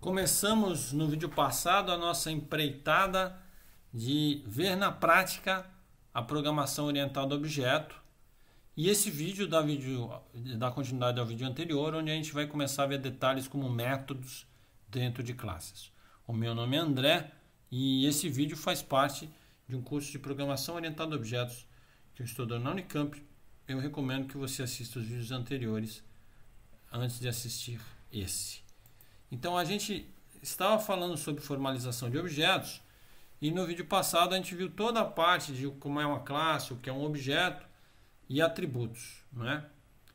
Começamos no vídeo passado a nossa empreitada de ver na prática a programação orientada a objeto. E esse vídeo dá, vídeo dá continuidade ao vídeo anterior, onde a gente vai começar a ver detalhes como métodos dentro de classes. O meu nome é André e esse vídeo faz parte de um curso de programação orientada a objetos que eu estou dando na Unicamp. Eu recomendo que você assista os vídeos anteriores antes de assistir esse. Então a gente estava falando sobre formalização de objetos e no vídeo passado a gente viu toda a parte de como é uma classe, o que é um objeto e atributos, né?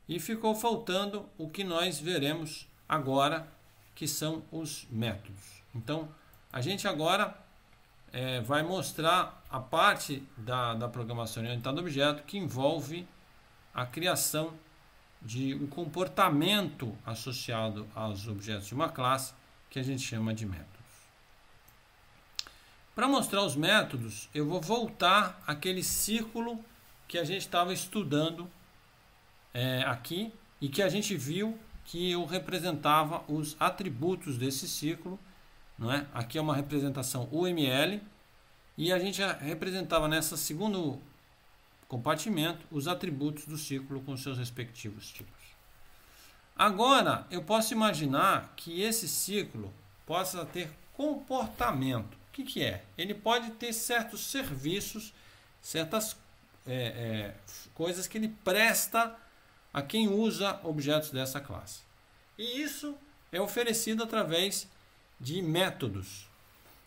E ficou faltando o que nós veremos agora, que são os métodos. Então a gente agora é, vai mostrar a parte da, da programação orientada a objeto que envolve a criação de um comportamento associado aos objetos de uma classe que a gente chama de métodos. Para mostrar os métodos, eu vou voltar aquele círculo que a gente estava estudando é, aqui e que a gente viu que eu representava os atributos desse círculo. Não é? Aqui é uma representação UML e a gente representava nessa segundo compartimento, os atributos do círculo com seus respectivos tipos. Agora, eu posso imaginar que esse círculo possa ter comportamento. O que, que é? Ele pode ter certos serviços, certas é, é, coisas que ele presta a quem usa objetos dessa classe. E isso é oferecido através de métodos.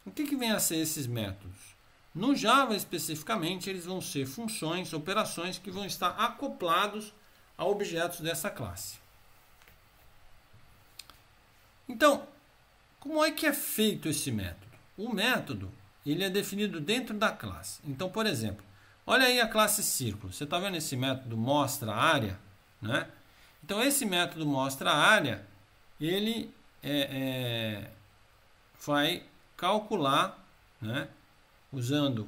O que, que vem a ser esses métodos? No Java especificamente, eles vão ser funções, operações que vão estar acoplados a objetos dessa classe. Então, como é que é feito esse método? O método ele é definido dentro da classe. Então, por exemplo, olha aí a classe círculo. Você está vendo esse método mostra área, né? Então, esse método mostra área, ele é, é, vai calcular, né? usando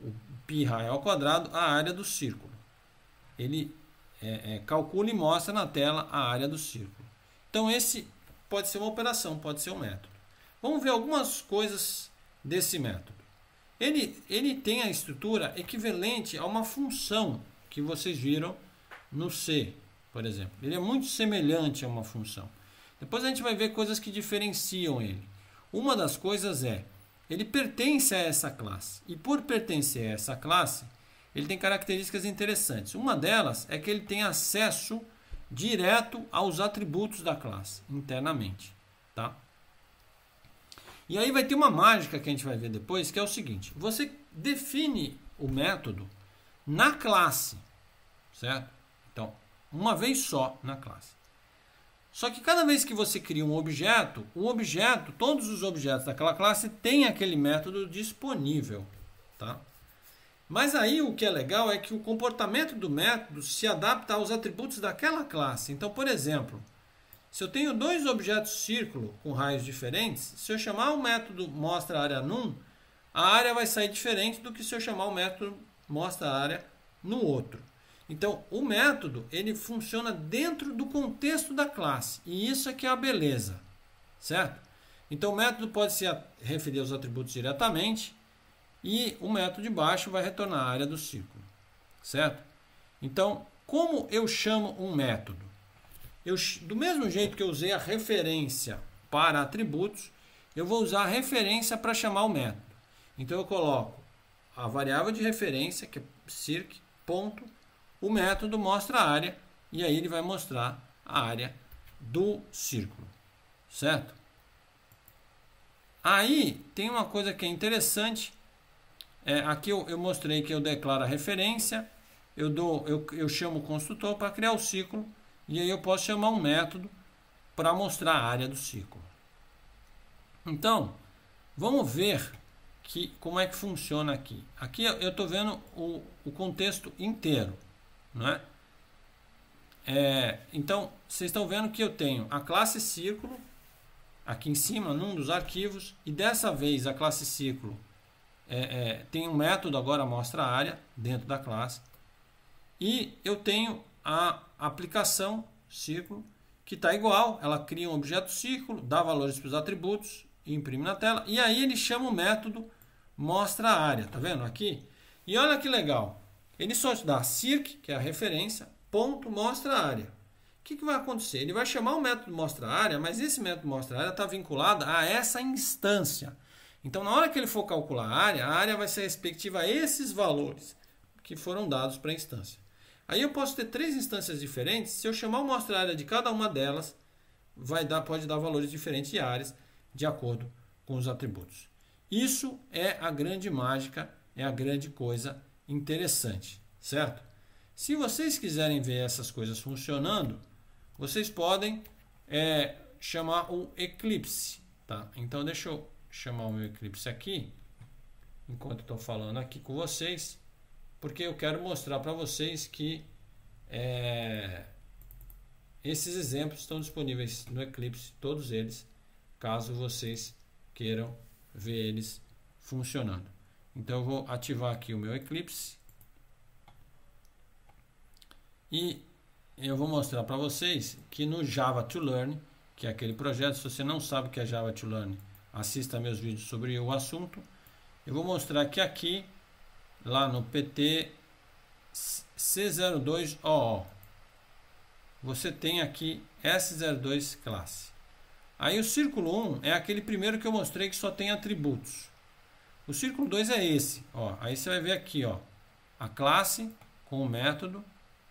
o π raio ao quadrado, a área do círculo. Ele é, é, calcula e mostra na tela a área do círculo. Então, esse pode ser uma operação, pode ser um método. Vamos ver algumas coisas desse método. Ele, ele tem a estrutura equivalente a uma função que vocês viram no C, por exemplo. Ele é muito semelhante a uma função. Depois a gente vai ver coisas que diferenciam ele. Uma das coisas é ele pertence a essa classe. E por pertencer a essa classe, ele tem características interessantes. Uma delas é que ele tem acesso direto aos atributos da classe internamente, tá? E aí vai ter uma mágica que a gente vai ver depois, que é o seguinte: você define o método na classe, certo? Então, uma vez só na classe. Só que cada vez que você cria um objeto, o objeto, todos os objetos daquela classe têm aquele método disponível, tá? Mas aí o que é legal é que o comportamento do método se adapta aos atributos daquela classe. Então, por exemplo, se eu tenho dois objetos círculo com raios diferentes, se eu chamar o método mostra área num, a área vai sair diferente do que se eu chamar o método mostra área no outro. Então, o método ele funciona dentro do contexto da classe e isso é que é a beleza, certo? Então, o método pode se referir aos atributos diretamente e o método de baixo vai retornar a área do círculo, certo? Então, como eu chamo um método? Eu, do mesmo jeito que eu usei a referência para atributos, eu vou usar a referência para chamar o método. Então, eu coloco a variável de referência, que é circ, ponto, o método mostra a área e aí ele vai mostrar a área do círculo, certo? Aí tem uma coisa que é interessante. É, aqui eu, eu mostrei que eu declaro a referência, eu, dou, eu, eu chamo o construtor para criar o círculo e aí eu posso chamar um método para mostrar a área do círculo. Então, vamos ver que, como é que funciona aqui. Aqui eu estou vendo o, o contexto inteiro. Né? É, então, vocês estão vendo que eu tenho a classe círculo aqui em cima, num dos arquivos, e dessa vez a classe círculo é, é, tem um método agora mostra área dentro da classe, e eu tenho a aplicação círculo que está igual, ela cria um objeto círculo, dá valores para os atributos, e imprime na tela, e aí ele chama o método mostra área, tá vendo aqui? E olha que legal, ele só te dá circ, que é a referência, ponto mostra área. O que, que vai acontecer? Ele vai chamar o método mostra área, mas esse método mostra área está vinculado a essa instância. Então, na hora que ele for calcular a área, a área vai ser respectiva a esses valores que foram dados para a instância. Aí eu posso ter três instâncias diferentes. Se eu chamar o mostra área de cada uma delas, vai dar, pode dar valores diferentes de áreas de acordo com os atributos. Isso é a grande mágica, é a grande coisa interessante, certo? Se vocês quiserem ver essas coisas funcionando, vocês podem é, chamar o Eclipse, tá? Então deixa eu chamar o meu Eclipse aqui, enquanto estou falando aqui com vocês, porque eu quero mostrar para vocês que é, esses exemplos estão disponíveis no Eclipse, todos eles, caso vocês queiram ver eles funcionando. Então eu vou ativar aqui o meu Eclipse. E eu vou mostrar para vocês que no Java to Learn, que é aquele projeto, se você não sabe o que é Java to Learn, assista meus vídeos sobre o assunto. Eu vou mostrar que aqui, lá no PT C02OO, você tem aqui S02 classe. Aí o círculo 1 é aquele primeiro que eu mostrei que só tem atributos. O círculo 2 é esse. Ó. Aí você vai ver aqui ó, a classe com o método.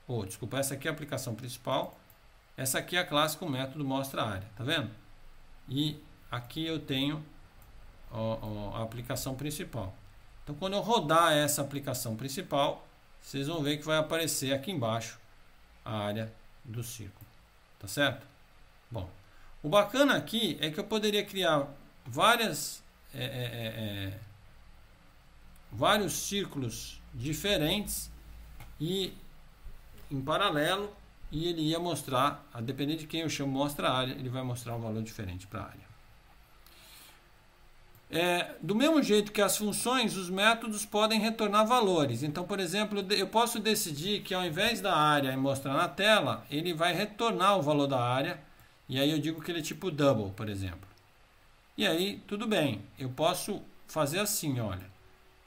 oh, desculpa, essa aqui é a aplicação principal. Essa aqui é a classe com o método mostra área. Tá vendo? E aqui eu tenho ó, ó, a aplicação principal. Então, quando eu rodar essa aplicação principal, vocês vão ver que vai aparecer aqui embaixo a área do círculo. Tá certo? Bom, o bacana aqui é que eu poderia criar várias é, é, é, é vários círculos diferentes e em paralelo e ele ia mostrar, a depender de quem eu chamo mostra área, ele vai mostrar um valor diferente para a área. É, do mesmo jeito que as funções, os métodos podem retornar valores. Então, por exemplo, eu posso decidir que ao invés da área mostrar na tela, ele vai retornar o valor da área. E aí eu digo que ele é tipo double, por exemplo. E aí, tudo bem. Eu posso fazer assim, olha.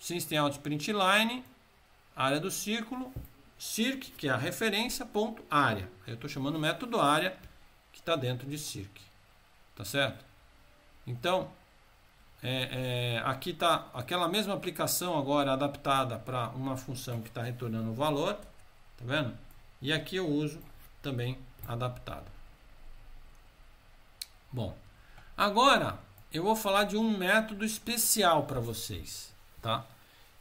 System print line, área do círculo, circ, que é a referência, ponto área. Eu estou chamando o método área que está dentro de circ. Tá certo? Então, é, é, aqui está aquela mesma aplicação agora adaptada para uma função que está retornando o valor. Tá vendo? E aqui eu uso também adaptada. Bom, agora eu vou falar de um método especial para vocês tá?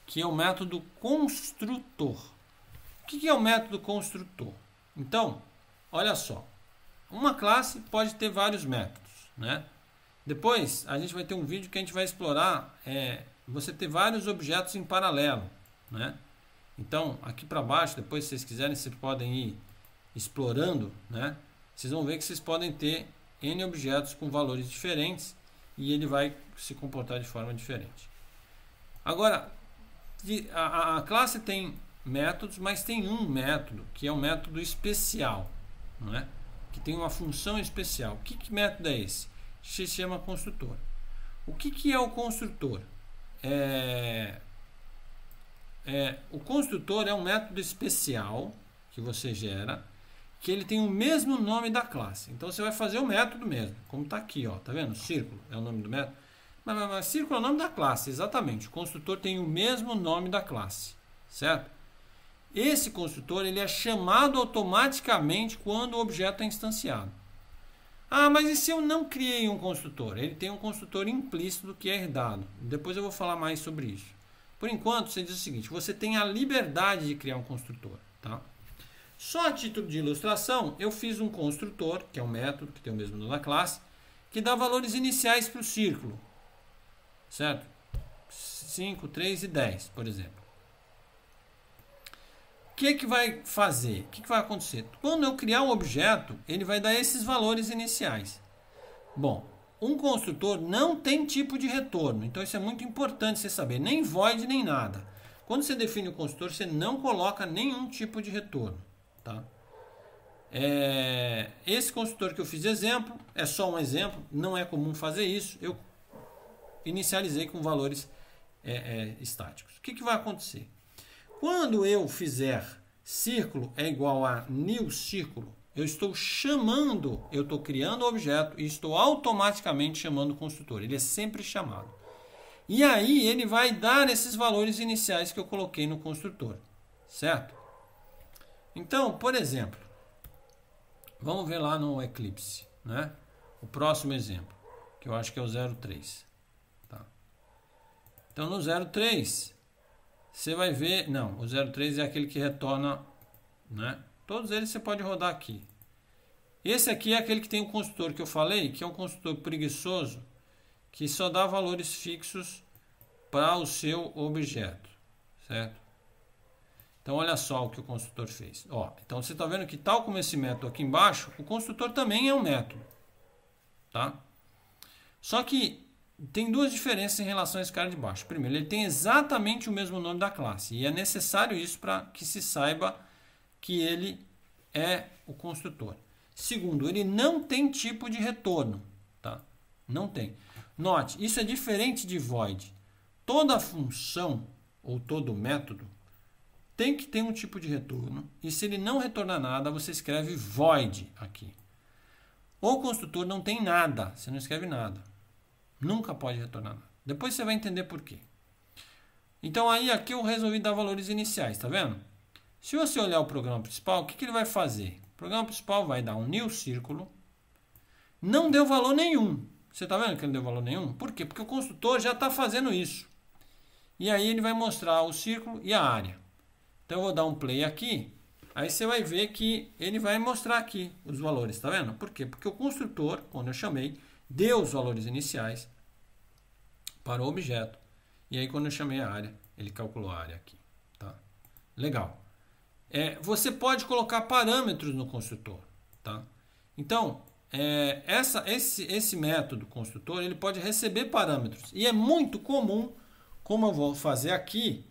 que é o método construtor. O que é o método construtor? Então, olha só, uma classe pode ter vários métodos, né? Depois a gente vai ter um vídeo que a gente vai explorar é, você ter vários objetos em paralelo, né? Então aqui para baixo, depois se vocês quiserem, vocês podem ir explorando, né? Vocês vão ver que vocês podem ter n objetos com valores diferentes e ele vai se comportar de forma diferente. Agora, a, a classe tem métodos, mas tem um método que é um método especial, não é? que tem uma função especial. Que, que método é esse? Se chama construtor. O que, que é o construtor? É, é, o construtor é um método especial que você gera, que ele tem o mesmo nome da classe. Então você vai fazer o método mesmo, como está aqui, ó, tá vendo? Círculo é o nome do método. Mas, mas, mas, círculo é o nome da classe, exatamente. O construtor tem o mesmo nome da classe, certo? Esse construtor ele é chamado automaticamente quando o objeto é instanciado. Ah, mas e se eu não criei um construtor? Ele tem um construtor implícito que é herdado. Depois eu vou falar mais sobre isso. Por enquanto, você diz o seguinte: você tem a liberdade de criar um construtor, tá? Só a título de ilustração, eu fiz um construtor, que é um método que tem o mesmo nome da classe, que dá valores iniciais para o círculo certo? 5, 3 e 10, por exemplo. O que, que vai fazer? O que, que vai acontecer? Quando eu criar um objeto, ele vai dar esses valores iniciais. Bom, um construtor não tem tipo de retorno, então isso é muito importante você saber, nem void nem nada. Quando você define o construtor, você não coloca nenhum tipo de retorno, tá? É, esse construtor que eu fiz exemplo, é só um exemplo, não é comum fazer isso. Eu inicializei com valores é, é, estáticos. O que, que vai acontecer? Quando eu fizer círculo é igual a new círculo, eu estou chamando, eu estou criando o objeto e estou automaticamente chamando o construtor. Ele é sempre chamado. E aí ele vai dar esses valores iniciais que eu coloquei no construtor, certo? Então, por exemplo, vamos ver lá no Eclipse, né? O próximo exemplo, que eu acho que é o 03. Então no 03 você vai ver, não, o 03 é aquele que retorna, né? Todos eles você pode rodar aqui. Esse aqui é aquele que tem o consultor que eu falei, que é um consultor preguiçoso, que só dá valores fixos para o seu objeto, certo? Então olha só o que o consultor fez. Ó, então você está vendo que tal como esse método aqui embaixo, o consultor também é um método, tá? Só que tem duas diferenças em relação a esse cara de baixo. Primeiro, ele tem exatamente o mesmo nome da classe. E é necessário isso para que se saiba que ele é o construtor. Segundo, ele não tem tipo de retorno. Tá? Não tem. Note, isso é diferente de void. Toda função ou todo método tem que ter um tipo de retorno. E se ele não retornar nada, você escreve void aqui. O construtor não tem nada, você não escreve nada. Nunca pode retornar nada. Depois você vai entender por quê. Então aí aqui eu resolvi dar valores iniciais, tá vendo? Se você olhar o programa principal, o que, que ele vai fazer? O programa principal vai dar um new círculo. Não deu valor nenhum. Você tá vendo que não deu valor nenhum? Por quê? Porque o construtor já está fazendo isso. E aí ele vai mostrar o círculo e a área. Então eu vou dar um play aqui. Aí você vai ver que ele vai mostrar aqui os valores, tá vendo? Por quê? Porque o construtor, quando eu chamei, deu os valores iniciais para o objeto. E aí, quando eu chamei a área, ele calculou a área aqui. Tá? Legal. É, você pode colocar parâmetros no construtor. Tá? Então, é, essa, esse, esse método construtor ele pode receber parâmetros. E é muito comum, como eu vou fazer aqui,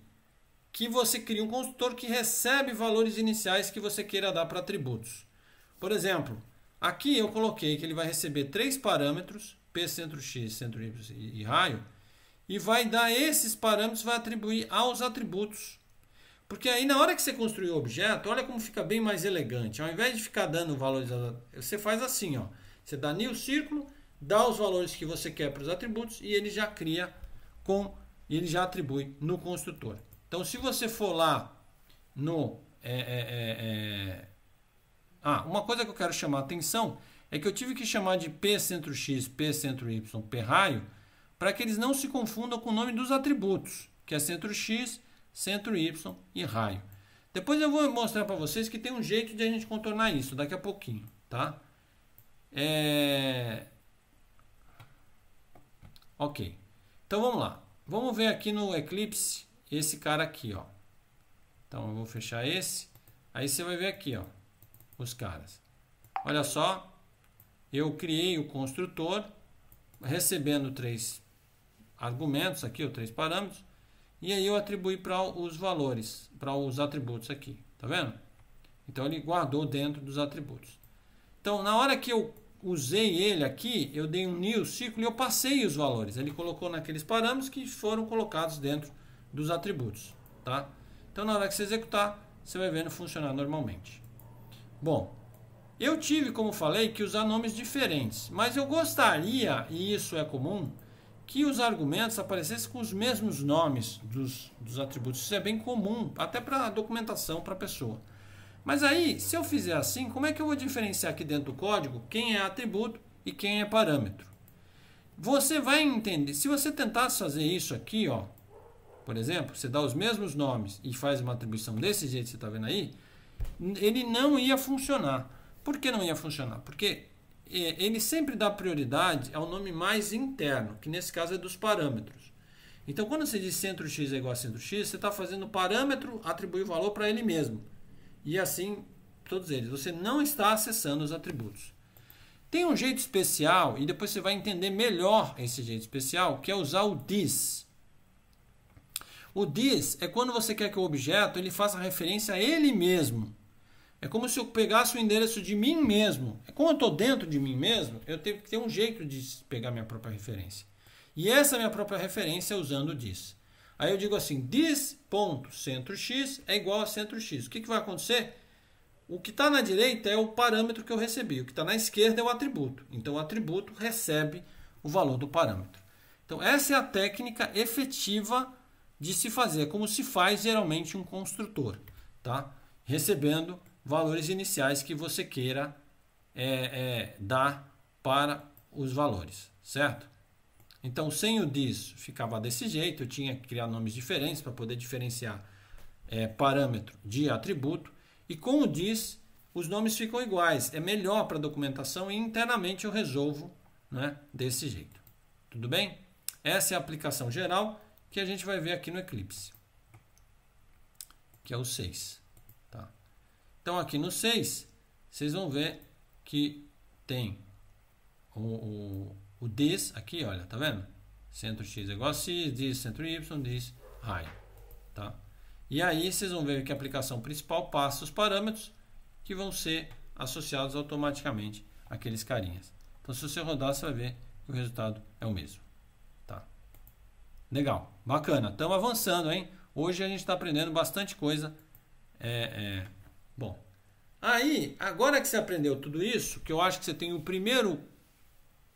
que você cria um construtor que recebe valores iniciais que você queira dar para atributos. Por exemplo, Aqui eu coloquei que ele vai receber três parâmetros, P, centro X, centro Y e, raio, e vai dar esses parâmetros, vai atribuir aos atributos. Porque aí na hora que você construir o objeto, olha como fica bem mais elegante. Ao invés de ficar dando valores, você faz assim, ó. Você dá new círculo, dá os valores que você quer para os atributos e ele já cria com ele já atribui no construtor. Então, se você for lá no é, é, é, é ah, uma coisa que eu quero chamar a atenção é que eu tive que chamar de P centro X, P centro Y, P raio, para que eles não se confundam com o nome dos atributos, que é centro X, centro Y e raio. Depois eu vou mostrar para vocês que tem um jeito de a gente contornar isso daqui a pouquinho, tá? É... Ok. Então vamos lá. Vamos ver aqui no Eclipse esse cara aqui, ó. Então eu vou fechar esse. Aí você vai ver aqui, ó os caras. Olha só, eu criei o construtor recebendo três argumentos aqui, ou três parâmetros, e aí eu atribuí para os valores, para os atributos aqui, tá vendo? Então ele guardou dentro dos atributos. Então na hora que eu usei ele aqui, eu dei um new ciclo e eu passei os valores. Ele colocou naqueles parâmetros que foram colocados dentro dos atributos, tá? Então na hora que você executar, você vai vendo funcionar normalmente. Bom, eu tive, como falei, que usar nomes diferentes, mas eu gostaria, e isso é comum, que os argumentos aparecessem com os mesmos nomes dos, dos atributos. Isso é bem comum, até para documentação, para a pessoa. Mas aí, se eu fizer assim, como é que eu vou diferenciar aqui dentro do código quem é atributo e quem é parâmetro? Você vai entender, se você tentasse fazer isso aqui, ó, por exemplo, você dá os mesmos nomes e faz uma atribuição desse jeito que você está vendo aí, ele não ia funcionar. Por que não ia funcionar? Porque é, ele sempre dá prioridade ao nome mais interno, que nesse caso é dos parâmetros. Então, quando você diz centro x é igual a centro x, você está fazendo o parâmetro atribuir o valor para ele mesmo. E assim, todos eles. Você não está acessando os atributos. Tem um jeito especial, e depois você vai entender melhor esse jeito especial, que é usar o this. O this é quando você quer que o objeto ele faça referência a ele mesmo. É como se eu pegasse o endereço de mim mesmo. É como eu estou dentro de mim mesmo, eu tenho que ter um jeito de pegar minha própria referência. E essa minha própria referência é usando this. Aí eu digo assim, x é igual a centrox. O que, que vai acontecer? O que está na direita é o parâmetro que eu recebi. O que está na esquerda é o atributo. Então, o atributo recebe o valor do parâmetro. Então, essa é a técnica efetiva de se fazer como se faz geralmente um construtor, tá? recebendo valores iniciais que você queira é, é, dar para os valores, certo? Então, sem o diz ficava desse jeito, eu tinha que criar nomes diferentes para poder diferenciar é, parâmetro de atributo, e com o diz os nomes ficam iguais, é melhor para a documentação e internamente eu resolvo né, desse jeito. Tudo bem? Essa é a aplicação geral que a gente vai ver aqui no Eclipse, que é o 6. Tá? Então, aqui no 6, vocês vão ver que tem o, o, o this aqui, olha, tá vendo? Centro x é igual a x, diz centro y, diz raio. Tá? E aí vocês vão ver que a aplicação principal passa os parâmetros que vão ser associados automaticamente àqueles carinhas. Então, se você rodar, você vai ver que o resultado é o mesmo. Legal, bacana. Estamos avançando, hein? Hoje a gente está aprendendo bastante coisa. É, é, Bom, aí, agora que você aprendeu tudo isso, que eu acho que você tem o primeiro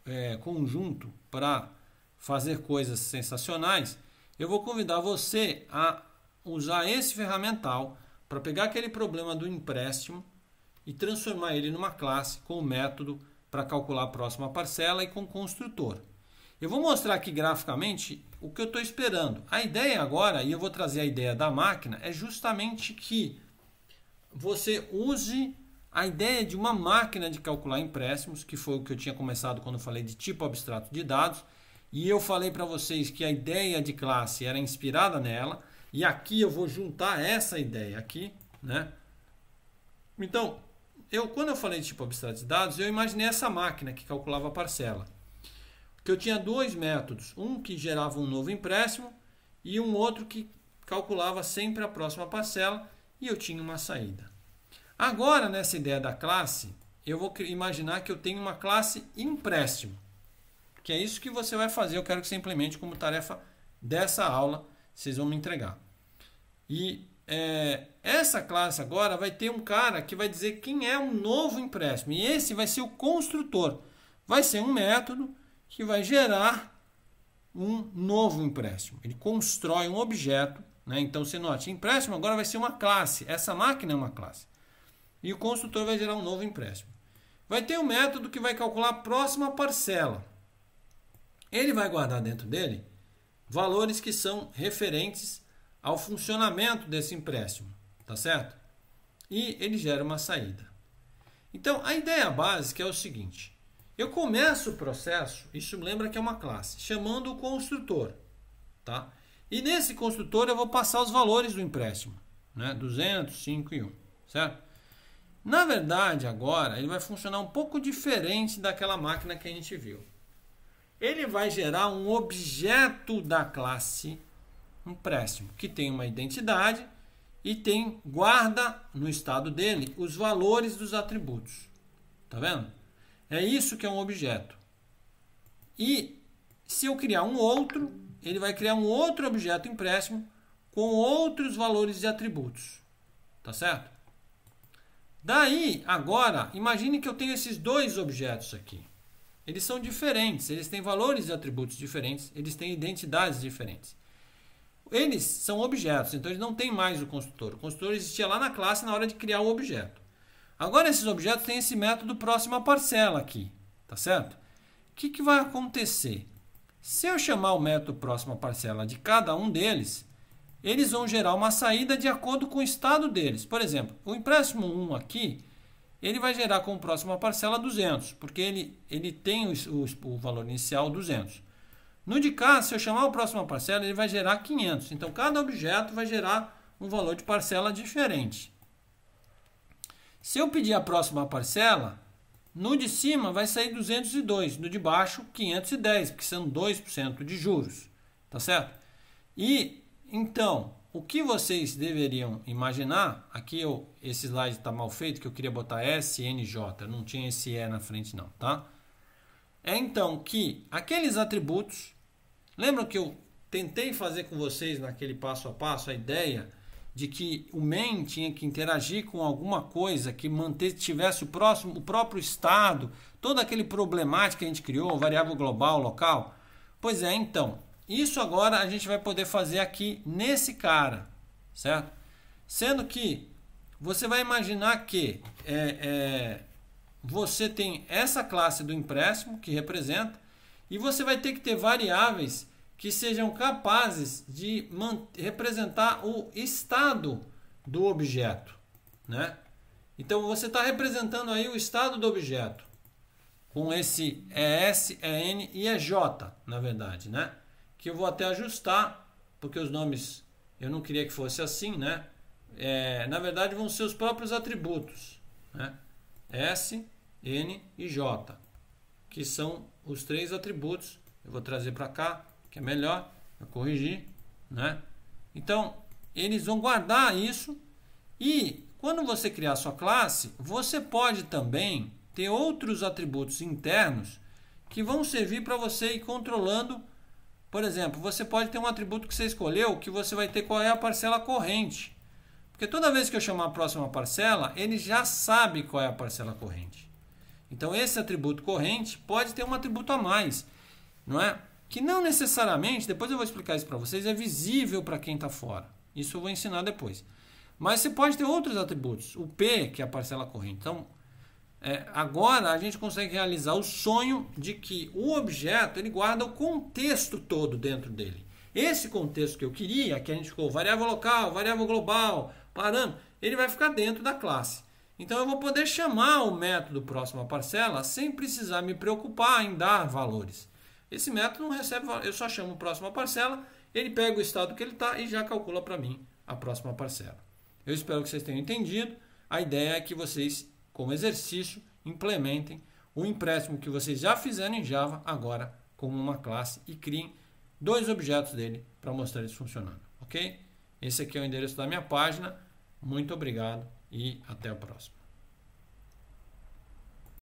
é, conjunto para fazer coisas sensacionais, eu vou convidar você a usar esse ferramental para pegar aquele problema do empréstimo e transformar ele numa classe com o método para calcular a próxima parcela e com o construtor. Eu vou mostrar aqui graficamente o que eu estou esperando. A ideia agora, e eu vou trazer a ideia da máquina, é justamente que você use a ideia de uma máquina de calcular empréstimos, que foi o que eu tinha começado quando eu falei de tipo abstrato de dados, e eu falei para vocês que a ideia de classe era inspirada nela, e aqui eu vou juntar essa ideia aqui, né? Então, eu quando eu falei de tipo abstrato de dados, eu imaginei essa máquina que calculava a parcela que eu tinha dois métodos, um que gerava um novo empréstimo e um outro que calculava sempre a próxima parcela e eu tinha uma saída. Agora, nessa ideia da classe, eu vou imaginar que eu tenho uma classe empréstimo, que é isso que você vai fazer, eu quero que você implemente como tarefa dessa aula, vocês vão me entregar. E é, essa classe agora vai ter um cara que vai dizer quem é um novo empréstimo, e esse vai ser o construtor, vai ser um método que vai gerar um novo empréstimo. Ele constrói um objeto, né? então você note, empréstimo agora vai ser uma classe, essa máquina é uma classe. E o construtor vai gerar um novo empréstimo. Vai ter um método que vai calcular a próxima parcela. Ele vai guardar dentro dele valores que são referentes ao funcionamento desse empréstimo, tá certo? E ele gera uma saída. Então, a ideia básica é o seguinte: eu começo o processo, isso lembra que é uma classe, chamando o construtor. Tá? E nesse construtor eu vou passar os valores do empréstimo, né? 200, 5 e 1, certo? Na verdade, agora ele vai funcionar um pouco diferente daquela máquina que a gente viu. Ele vai gerar um objeto da classe empréstimo, que tem uma identidade e tem guarda no estado dele os valores dos atributos. Tá vendo? É isso que é um objeto. E se eu criar um outro, ele vai criar um outro objeto empréstimo com outros valores e atributos. Tá certo? Daí, agora, imagine que eu tenho esses dois objetos aqui. Eles são diferentes, eles têm valores e atributos diferentes, eles têm identidades diferentes. Eles são objetos, então eles não têm mais o construtor. O construtor existia lá na classe na hora de criar o objeto. Agora esses objetos têm esse método próxima parcela aqui, tá certo? O que, que vai acontecer? Se eu chamar o método próxima parcela de cada um deles, eles vão gerar uma saída de acordo com o estado deles. Por exemplo, o empréstimo 1 aqui, ele vai gerar como próxima parcela 200, porque ele, ele tem o, o, o valor inicial 200. No de cá, se eu chamar o próxima parcela, ele vai gerar 500. Então, cada objeto vai gerar um valor de parcela diferente. Se eu pedir a próxima parcela, no de cima vai sair 202, no de baixo 510, porque são 2% de juros, tá certo? E então, o que vocês deveriam imaginar, aqui eu, esse slide está mal feito, que eu queria botar SNJ, não tinha esse E na frente não, tá? É então que aqueles atributos, lembra que eu tentei fazer com vocês naquele passo a passo a ideia de que o MEN tinha que interagir com alguma coisa que mantivesse o, próximo, o próprio Estado, todo aquele problemático que a gente criou, variável global, local. Pois é, então, isso agora a gente vai poder fazer aqui nesse cara, certo? Sendo que você vai imaginar que é, é, você tem essa classe do empréstimo que representa e você vai ter que ter variáveis que sejam capazes de representar o estado do objeto, né? Então você está representando aí o estado do objeto com esse ES, EN e EJ, na verdade, né? Que eu vou até ajustar, porque os nomes eu não queria que fosse assim, né? É, na verdade vão ser os próprios atributos, né? S, N e J, que são os três atributos. Eu vou trazer para cá que é melhor, para corrigir, né? Então, eles vão guardar isso e quando você criar sua classe, você pode também ter outros atributos internos que vão servir para você ir controlando. Por exemplo, você pode ter um atributo que você escolheu que você vai ter qual é a parcela corrente. Porque toda vez que eu chamar a próxima parcela, ele já sabe qual é a parcela corrente. Então esse atributo corrente pode ter um atributo a mais, não é? que não necessariamente, depois eu vou explicar isso para vocês, é visível para quem está fora. Isso eu vou ensinar depois. Mas você pode ter outros atributos. O P, que é a parcela corrente. Então, é, agora a gente consegue realizar o sonho de que o objeto ele guarda o contexto todo dentro dele. Esse contexto que eu queria, que a gente ficou variável local, variável global, parâmetro, ele vai ficar dentro da classe. Então eu vou poder chamar o método próximo parcela sem precisar me preocupar em dar valores. Esse método não recebe Eu só chamo a próxima parcela, ele pega o estado que ele está e já calcula para mim a próxima parcela. Eu espero que vocês tenham entendido. A ideia é que vocês, como exercício, implementem o empréstimo que vocês já fizeram em Java agora como uma classe e criem dois objetos dele para mostrar eles funcionando, ok? Esse aqui é o endereço da minha página. Muito obrigado e até a próxima.